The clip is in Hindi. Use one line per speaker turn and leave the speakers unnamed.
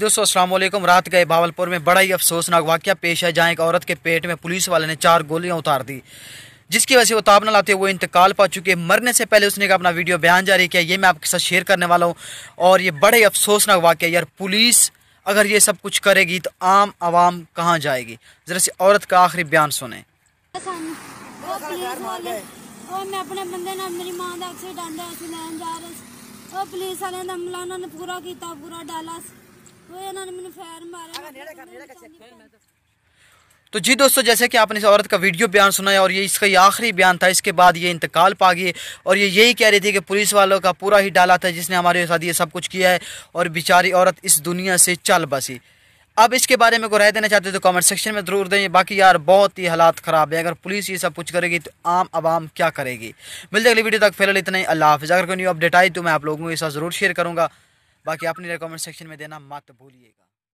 दोस्तों वालेकुम रात गए बावलपुर में बड़ा ही अफसोसनाक वाक्य पेश है जहाँ एक औरत के पेट में पुलिस वाले ने चार गोलियां उतार दी जिसकी वजह से वो ताबना लाते वो इंतकाल पा चुके मरने से पहले उसने अपना वीडियो बयान जारी किया ये मैं आपके साथ शेयर करने वाला हूँ और ये बड़े अफसोसनाक वाक्य यार पुलिस अगर ये सब कुछ करेगी तो आम आवाम कहाँ जाएगी ज़रा सी औरत का आखिरी बयान सुने तो जी दोस्तों जैसे कि आपने इस औरत का वीडियो बयान सुना है और ये इसका ये आखिरी बयान था इसके बाद ये इंतकाल पा गई और ये यही कह रही थी कि पुलिस वालों का पूरा ही डाला था जिसने हमारे साथ ये सब कुछ किया है और बेचारी औरत इस दुनिया से चल बसी अब इसके बारे में को राय देना चाहते हैं तो कमेंट सेक्शन में ज़रूर दें बाकी यार बहुत ही हालात ख़राब है अगर पुलिस ये सब कुछ करेगी तो आम आवाम क्या करेगी मिलते अगली वीडियो तक फिलहाल इतना ही अल्लाह हाफिज़ अगर कोई न्यू अपडेट आई तो मैं आप लोगों के साथ ज़रूर शेयर करूँगा बाकी अपने कमेंट सेक्शन में देना मत भूलिएगा